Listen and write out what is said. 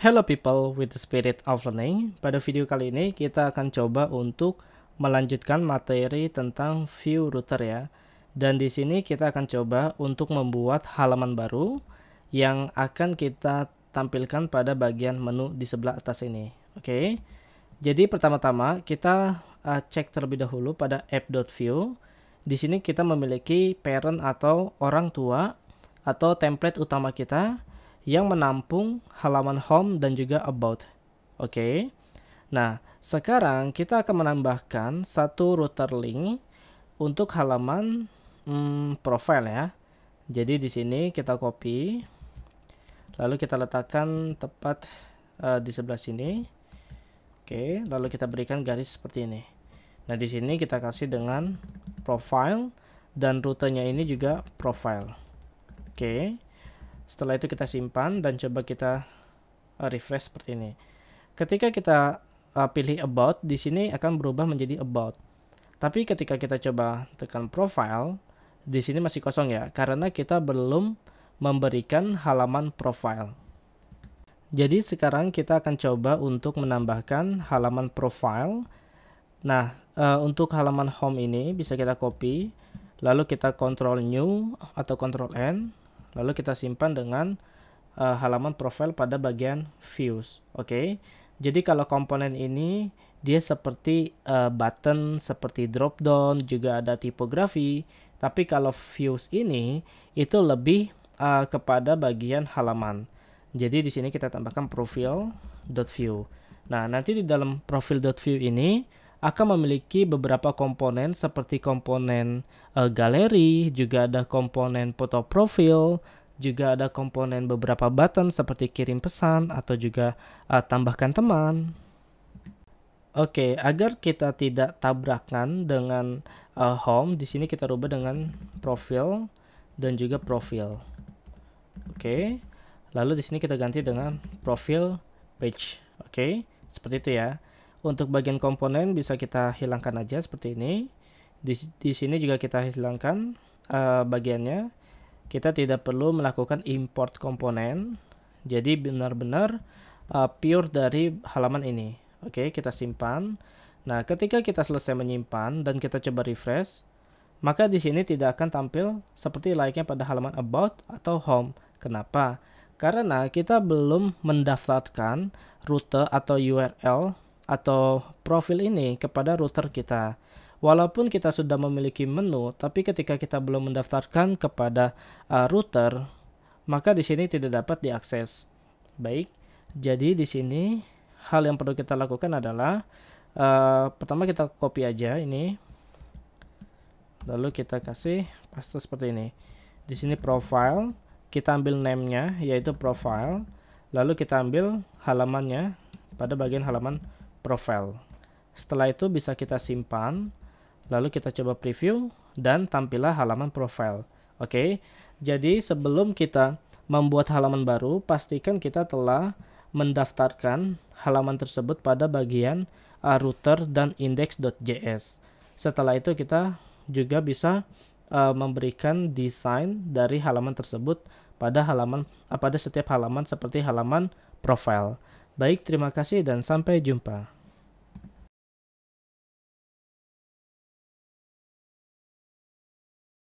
Hello people with the spirit of learning. Pada video kali ini kita akan coba untuk melanjutkan materi tentang view router ya. Dan di sini kita akan coba untuk membuat halaman baru yang akan kita tampilkan pada bagian menu di sebelah atas ini. Oke. Okay? Jadi pertama-tama kita uh, cek terlebih dahulu pada app.view. Di sini kita memiliki parent atau orang tua atau template utama kita yang menampung halaman home dan juga about. Oke. Okay? Nah, sekarang kita akan menambahkan satu router link untuk halaman hmm, profile ya. Jadi di sini kita copy lalu kita letakkan tepat uh, di sebelah sini. Oke, lalu kita berikan garis seperti ini. Nah, di sini kita kasih dengan profile dan rutenya ini juga profile. Oke. Setelah itu kita simpan dan coba kita uh, refresh seperti ini. Ketika kita uh, pilih about, di sini akan berubah menjadi about. Tapi ketika kita coba tekan profile, di sini masih kosong ya, karena kita belum memberikan halaman profile. Jadi sekarang kita akan coba untuk menambahkan halaman profile. Nah, e, untuk halaman home ini bisa kita copy, lalu kita control new atau control N. Lalu kita simpan dengan uh, halaman profile pada bagian views. Oke. Okay? Jadi kalau komponen ini dia seperti uh, button, seperti drop down, juga ada tipografi. Tapi kalau views ini itu lebih uh, kepada bagian halaman. Jadi di sini kita tambahkan profile.view. Nah, nanti di dalam profile.view ini akan memiliki beberapa komponen seperti komponen e, galeri, juga ada komponen foto profil, juga ada komponen beberapa button seperti kirim pesan atau juga e, tambahkan teman. Oke, okay, agar kita tidak tabrakan dengan uh, home, di sini kita rubah dengan profil dan juga profil. Oke. Okay. Lalu di sini kita ganti dengan profil page. Oke, okay. seperti itu ya. Untuk bagian komponen bisa kita hilangkan aja seperti ini. Di, di sini juga kita hilangkan uh, bagiannya. Kita tidak perlu melakukan import komponen. Jadi benar-benar uh, pure dari halaman ini. Oke, okay, kita simpan. Nah, ketika kita selesai menyimpan dan kita coba refresh, maka di sini tidak akan tampil seperti layaknya pada halaman about atau home. Kenapa? Karena kita belum mendaftarkan rute atau URL atau profil ini kepada router kita. Walaupun kita sudah memiliki menu, tapi ketika kita belum mendaftarkan kepada uh, router, maka di sini tidak dapat diakses. Baik, jadi di sini hal yang perlu kita lakukan adalah uh, pertama kita copy aja ini, lalu kita kasih paste seperti ini. Di sini profile, kita ambil namenya yaitu profile, lalu kita ambil halamannya pada bagian halaman profile. Setelah itu bisa kita simpan, lalu kita coba preview dan tampillah halaman profile. Oke, jadi sebelum kita membuat halaman baru, pastikan kita telah mendaftarkan halaman tersebut pada bagian uh, router dan index.js. Setelah itu kita juga bisa uh, memberikan desain dari halaman tersebut pada halaman uh, pada setiap halaman seperti halaman profile. Baik, terima kasih dan sampai jumpa.